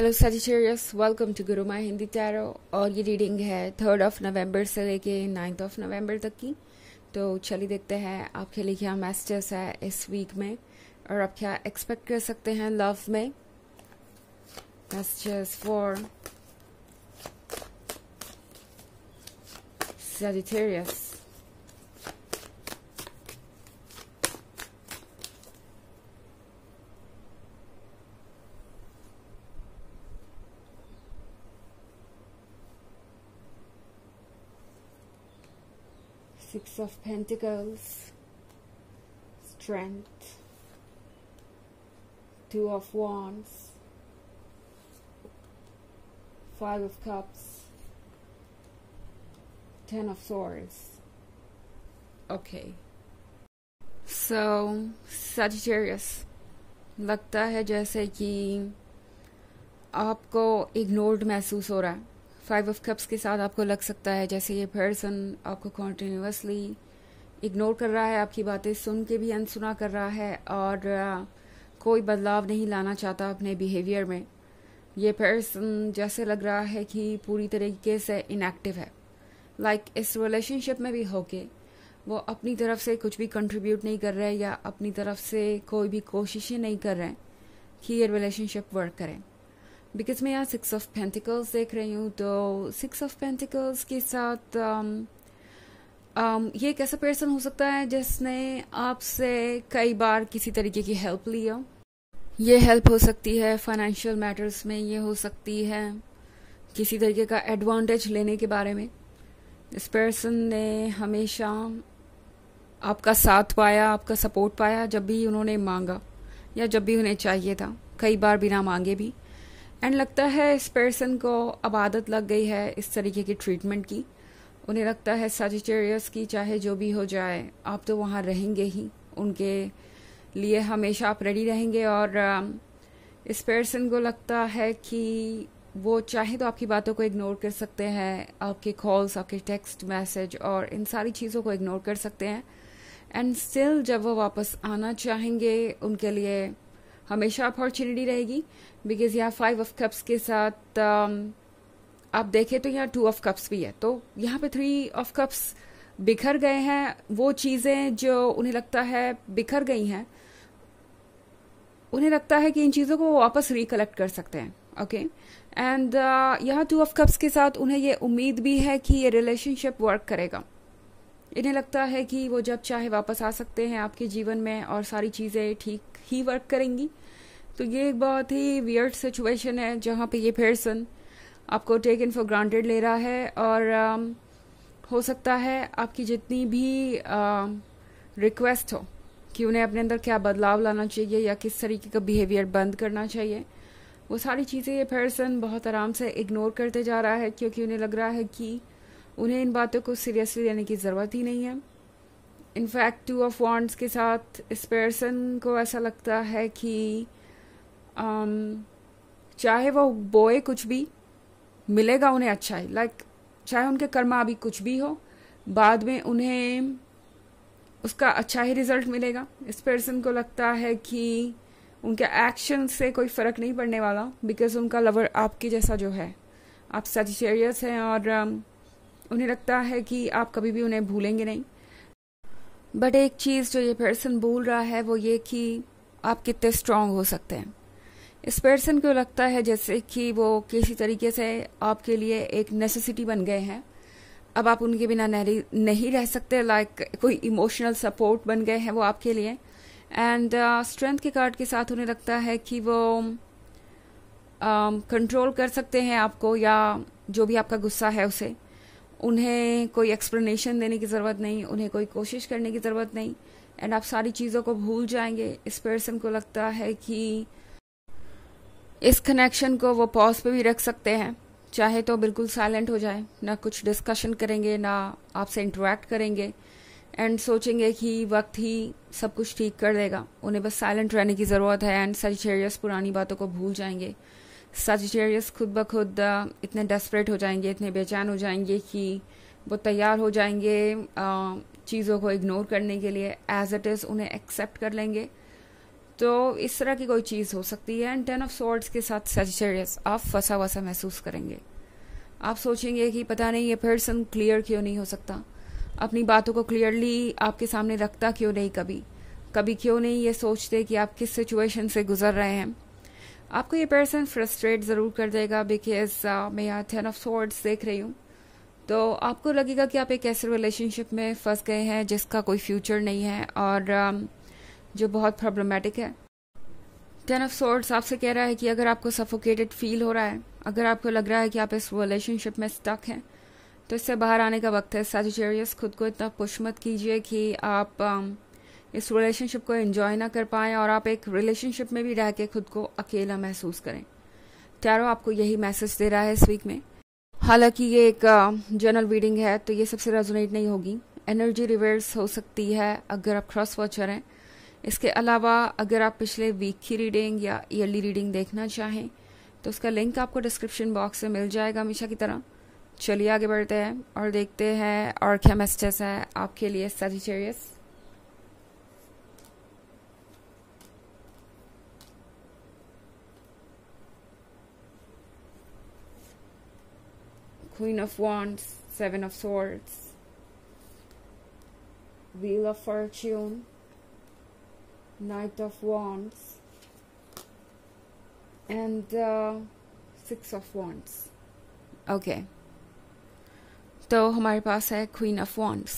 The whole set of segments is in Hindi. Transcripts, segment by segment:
हेलो सजिटेरियस वेलकम टू गुरु माई हिंदी टैरो और ये रीडिंग है थर्ड ऑफ नवंबर से लेके नाइन्थ ऑफ नवंबर तक की तो चलिए देखते हैं आपके लिए क्या मैस्टर्स है इस वीक में और आप क्या एक्सपेक्ट कर सकते हैं लव में masters for Sagittarius of Pentacles, Strength, Two of Wands, Five of Cups, Ten of Swords. Okay. So, Sagittarius, लगता है जैसे कि आपको इग्नोर्ड महसूस हो रहा है फाइव ऑफ कप्स के साथ आपको लग सकता है जैसे ये पर्सन आपको कॉन्टिन्यूसली इग्नोर कर रहा है आपकी बातें सुन के भी अनसुना कर रहा है और कोई बदलाव नहीं लाना चाहता अपने बिहेवियर में ये पर्सन जैसे लग रहा है कि पूरी तरीके से इनएक्टिव है लाइक like, इस रिलेशनशिप में भी होके वो अपनी तरफ से कुछ भी कंट्रीब्यूट नहीं कर रहे या अपनी तरफ से कोई भी कोशिशें नहीं कर रहे हैं कि ये रिलेशनशिप वर्क करें बिकॉज मैं यहाँ सिक्स ऑफ पेंटिकल्स देख रही हूँ तो सिक्स ऑफ पेंटिकल्स के साथ um, um, ये एक ऐसा पर्सन हो सकता है जिसने आपसे कई बार किसी तरीके की हेल्प लिया ये हेल्प हो सकती है फाइनेंशियल मैटर्स में ये हो सकती है किसी तरीके का एडवांटेज लेने के बारे में इस पर्सन ने हमेशा आपका साथ पाया आपका सपोर्ट पाया जब भी उन्होंने मांगा या जब भी उन्हें चाहिए था कई बार बिना मांगे भी एंड लगता है इस पर्सन को अब आदत लग गई है इस तरीके की ट्रीटमेंट की उन्हें लगता है सजिटेरियस की चाहे जो भी हो जाए आप तो वहाँ रहेंगे ही उनके लिए हमेशा आप रेडी रहेंगे और um, इस पर्सन को लगता है कि वो चाहे तो आपकी बातों को इग्नोर कर सकते हैं आपके कॉल्स आपके टेक्स्ट मैसेज और इन सारी चीज़ों को इग्नोर कर सकते हैं एंड स्टिल जब वो वापस आना चाहेंगे उनके लिए हमेशा अपॉर्चुनिटी रहेगी बिकॉज यहाँ फाइव ऑफ कप्स के साथ um, आप देखें तो यहाँ टू ऑफ कप्स भी है तो यहाँ पे थ्री ऑफ कप्स बिखर गए हैं वो चीज़ें जो उन्हें लगता है बिखर गई हैं उन्हें लगता है कि इन चीज़ों को वो वापस रिकलेक्ट कर सकते हैं ओके एंड uh, यहाँ टू ऑफ कप्स के साथ उन्हें ये उम्मीद भी है कि ये रिलेशनशिप वर्क करेगा इन्हें लगता है कि वो जब चाहे वापस आ सकते हैं आपके जीवन में और सारी चीज़ें ठीक ही वर्क करेंगी तो ये एक बहुत ही वियर्ड सिचुएशन है जहाँ पे ये पर्सन आपको टेक इन फॉर ग्रांटेड ले रहा है और आ, um, हो सकता है आपकी जितनी भी रिक्वेस्ट um, हो कि उन्हें अपने अंदर क्या बदलाव लाना चाहिए या किस तरीके का बिहेवियर बंद करना चाहिए वो सारी चीज़ें ये पर्सन बहुत आराम से इग्नोर करते जा रहा है क्योंकि उन्हें लग रहा है कि उन्हें इन बातों को सीरियसली लेने की ज़रूरत ही नहीं है इनफैक्ट टू ऑफ वॉन्ट्स के साथ इस पर्सन को ऐसा लगता है कि um, चाहे वो बोए कुछ भी मिलेगा उन्हें अच्छा ही लाइक like, चाहे उनके कर्मा अभी कुछ भी हो बाद में उन्हें उसका अच्छा ही रिजल्ट मिलेगा इस पर्सन को लगता है कि उनके एक्शन से कोई फ़र्क नहीं पड़ने वाला बिकॉज उनका लवर आपके जैसा जो है आप सजिटेरियस हैं और um, उन्हें लगता है कि आप कभी भी उन्हें भूलेंगे नहीं बट एक चीज़ जो ये पर्सन भूल रहा है वो ये कि आप कितने स्ट्रांग हो सकते हैं इस पर्सन को लगता है जैसे कि वो किसी तरीके से आपके लिए एक नेसेसिटी बन गए हैं अब आप उनके बिना नहीं रह सकते लाइक like, कोई इमोशनल सपोर्ट बन गए हैं वो आपके लिए एंड स्ट्रेंथ uh, के कार्ड के साथ उन्हें लगता है कि वो कंट्रोल um, कर सकते हैं आपको या जो भी आपका गुस्सा है उसे उन्हें कोई एक्सप्लेनेशन देने की ज़रूरत नहीं उन्हें कोई कोशिश करने की ज़रूरत नहीं एंड आप सारी चीज़ों को भूल जाएंगे इस पर्सन को लगता है कि इस कनेक्शन को वो पॉज पे भी रख सकते हैं चाहे तो बिल्कुल साइलेंट हो जाए ना कुछ डिस्कशन करेंगे ना आपसे इंटरेक्ट करेंगे एंड सोचेंगे कि वक्त ही सब कुछ ठीक कर देगा उन्हें बस साइलेंट रहने की ज़रूरत है एंड सजिटेरियस पुरानी बातों को भूल जाएंगे सजिटेरियस खुद ब खुद इतने डेस्परेट हो जाएंगे इतने बेचैन हो जाएंगे कि वो तैयार हो जाएंगे चीज़ों को इग्नोर करने के लिए एज इट इज़ उन्हें एक्सेप्ट कर लेंगे तो इस तरह की कोई चीज़ हो सकती है एंड टेन ऑफ सोल्ट के साथ सजिटेरियस आप फंसा वसा महसूस करेंगे आप सोचेंगे कि पता नहीं ये पर्सन क्लियर क्यों नहीं हो सकता अपनी बातों को क्लियरली आपके सामने रखता क्यों नहीं कभी कभी क्यों नहीं ये सोचते कि आप किस सिचुएशन से गुजर रहे हैं आपको ये पर्सन फ्रस्ट्रेट ज़रूर कर देगा बिकॉज uh, मैं यहाँ टेन ऑफ सॉर्ड्स देख रही हूँ तो आपको लगेगा कि आप एक ऐसे रिलेशनशिप में फंस गए हैं जिसका कोई फ्यूचर नहीं है और uh, जो बहुत प्रॉब्लमेटिक है टेन ऑफ सॉर्ड्स आपसे कह रहा है कि अगर आपको सफोकेटेड फील हो रहा है अगर आपको लग रहा है कि आप इस रिलेशनशिप में स्टक हैं तो इससे बाहर आने का वक्त है सजिटेरियस खुद को इतना पुश मत कीजिए कि आप uh, इस रिलेशनशिप को एंजॉय ना कर पाएं और आप एक रिलेशनशिप में भी रह के खुद को अकेला महसूस करें टैरो आपको यही मैसेज दे रहा है इस वीक में हालांकि ये एक जनरल रीडिंग है तो ये सबसे रेजोनेट नहीं होगी एनर्जी रिवर्स हो सकती है अगर आप क्रॉस वॉचर हैं इसके अलावा अगर आप पिछले वीक की रीडिंग या ईयरली रीडिंग देखना चाहें तो उसका लिंक आपको डिस्क्रिप्शन बॉक्स में मिल जाएगा हमेशा की तरह चलिए आगे बढ़ते हैं और देखते हैं और क्या मैसेजेस है आपके लिए सजिचेरियस Queen of Wands, Seven of Swords, Wheel of Fortune, Knight of Wands, and uh, Six of Wands. okay. तो हमारे पास है queen of wands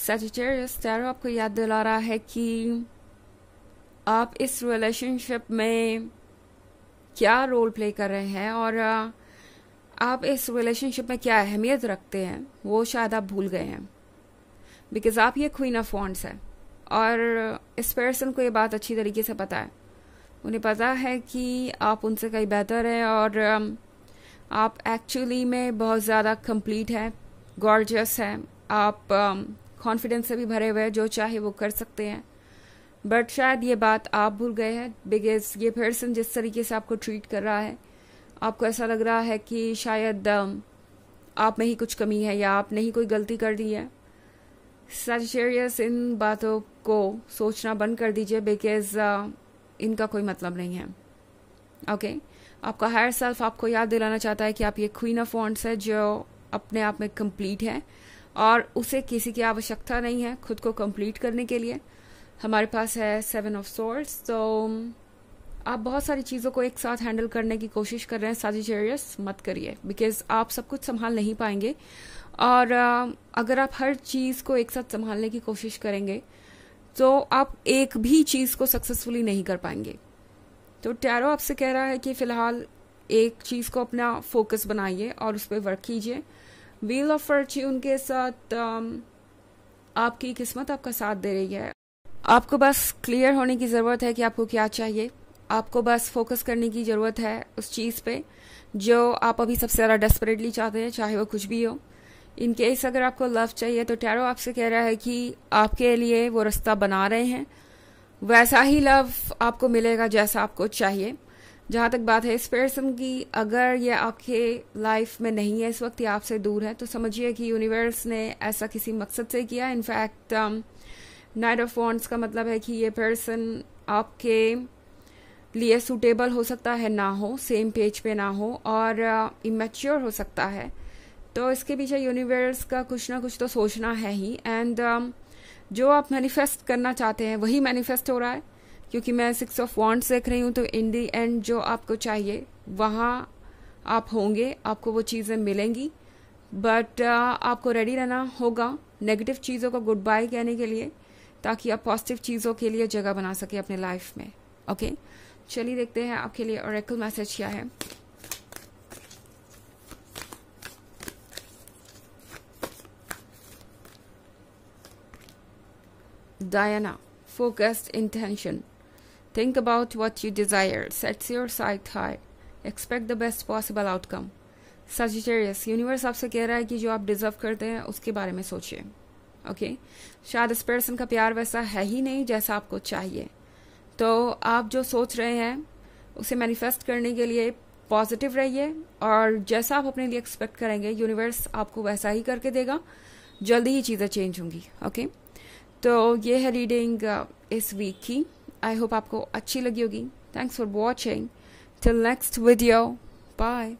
Sagittarius tarot आपको याद दिला रहा है कि आप इस रिलेशनशिप में क्या रोल प्ले कर रहे हैं और uh, आप इस रिलेशनशिप में क्या अहमियत रखते हैं वो शायद आप भूल गए हैं बिकॉज आप ये क्वीन ऑफ वॉन्ट्स है और इस पर्सन को ये बात अच्छी तरीके से पता है उन्हें पता है कि आप उनसे कहीं बेहतर हैं और um, आप एक्चुअली में बहुत ज़्यादा कंप्लीट हैं गॉर्जस हैं आप कॉन्फिडेंस um, से भी भरे हुए हैं जो चाहे वो कर सकते हैं बट शायद ये बात आप भूल गए हैं बिकॉज ये पर्सन जिस तरीके से आपको ट्रीट कर रहा है आपको ऐसा लग रहा है कि शायद आप में ही कुछ कमी है या आपने ही कोई गलती कर दी है सजेरियस इन बातों को सोचना बंद कर दीजिए बिकॉज इनका कोई मतलब नहीं है ओके okay? आपका हायर सेल्फ आपको याद दिलाना चाहता है कि आप ये क्वीन ऑफ वॉन्ट्स है जो अपने आप में कंप्लीट है और उसे किसी की आवश्यकता नहीं है खुद को कंप्लीट करने के लिए हमारे पास है सेवन ऑफ सोर्ट्स तो आप बहुत सारी चीज़ों को एक साथ हैंडल करने की कोशिश कर रहे हैं साजिशेरियस मत करिए बिकॉज आप सब कुछ संभाल नहीं पाएंगे और अगर आप हर चीज़ को एक साथ संभालने की कोशिश करेंगे तो आप एक भी चीज़ को सक्सेसफुली नहीं कर पाएंगे तो टैरो आपसे कह रहा है कि फिलहाल एक चीज़ को अपना फोकस बनाइए और उस पर वर्क कीजिए व्हील ऑफ फॉर्च्यून के साथ आपकी किस्मत आपका साथ दे रही है आपको बस क्लियर होने की ज़रूरत है कि आपको क्या चाहिए आपको बस फोकस करने की ज़रूरत है उस चीज़ पे जो आप अभी सबसे ज़्यादा डेस्परेटली चाहते हैं चाहे वो कुछ भी हो इन केस अगर आपको लव चाहिए तो टैरो आपसे कह रहा है कि आपके लिए वो रास्ता बना रहे हैं वैसा ही लव आपको मिलेगा जैसा आपको चाहिए जहाँ तक बात है इस पर्सन की अगर ये आपके लाइफ में नहीं है इस वक्त ये आपसे दूर है तो समझिए कि यूनिवर्स ने ऐसा किसी मकसद से किया इनफैक्ट नाइट ऑफ वॉन्ट्स का मतलब है कि ये पर्सन आपके लिए सूटेबल हो सकता है ना हो सेम पेज पे ना हो और इमेच्योर uh, हो सकता है तो इसके पीछे यूनिवर्स का कुछ ना कुछ तो सोचना है ही एंड um, जो आप मैनिफेस्ट करना चाहते हैं वही मैनिफेस्ट हो रहा है क्योंकि मैं सिक्स ऑफ वॉन्ट्स देख रही हूँ तो इन दी एंड जो आपको चाहिए वहाँ आप होंगे आपको वो चीज़ें मिलेंगी बट uh, आपको रेडी रहना होगा नेगेटिव चीज़ों को गुड बाय कहने के लिए ताकि आप पॉजिटिव चीज़ों के लिए जगह बना सके अपने लाइफ में ओके okay? चलिए देखते हैं आपके लिए और मैसेज क्या है डायना focused intention think about what you desire sets your sight high expect the best possible outcome Sagittarius universe आपसे कह रहा है कि जो आप डिजर्व करते हैं उसके बारे में सोचिए ओके okay? शायद इस पर्सन का प्यार वैसा है ही नहीं जैसा आपको चाहिए तो आप जो सोच रहे हैं उसे मैनिफेस्ट करने के लिए पॉजिटिव रहिए और जैसा आप अपने लिए एक्सपेक्ट करेंगे यूनिवर्स आपको वैसा ही करके देगा जल्दी ही चीज़ें चेंज होंगी ओके तो ये है रीडिंग uh, इस वीक की आई होप आपको अच्छी लगी होगी thanks for watching till next video bye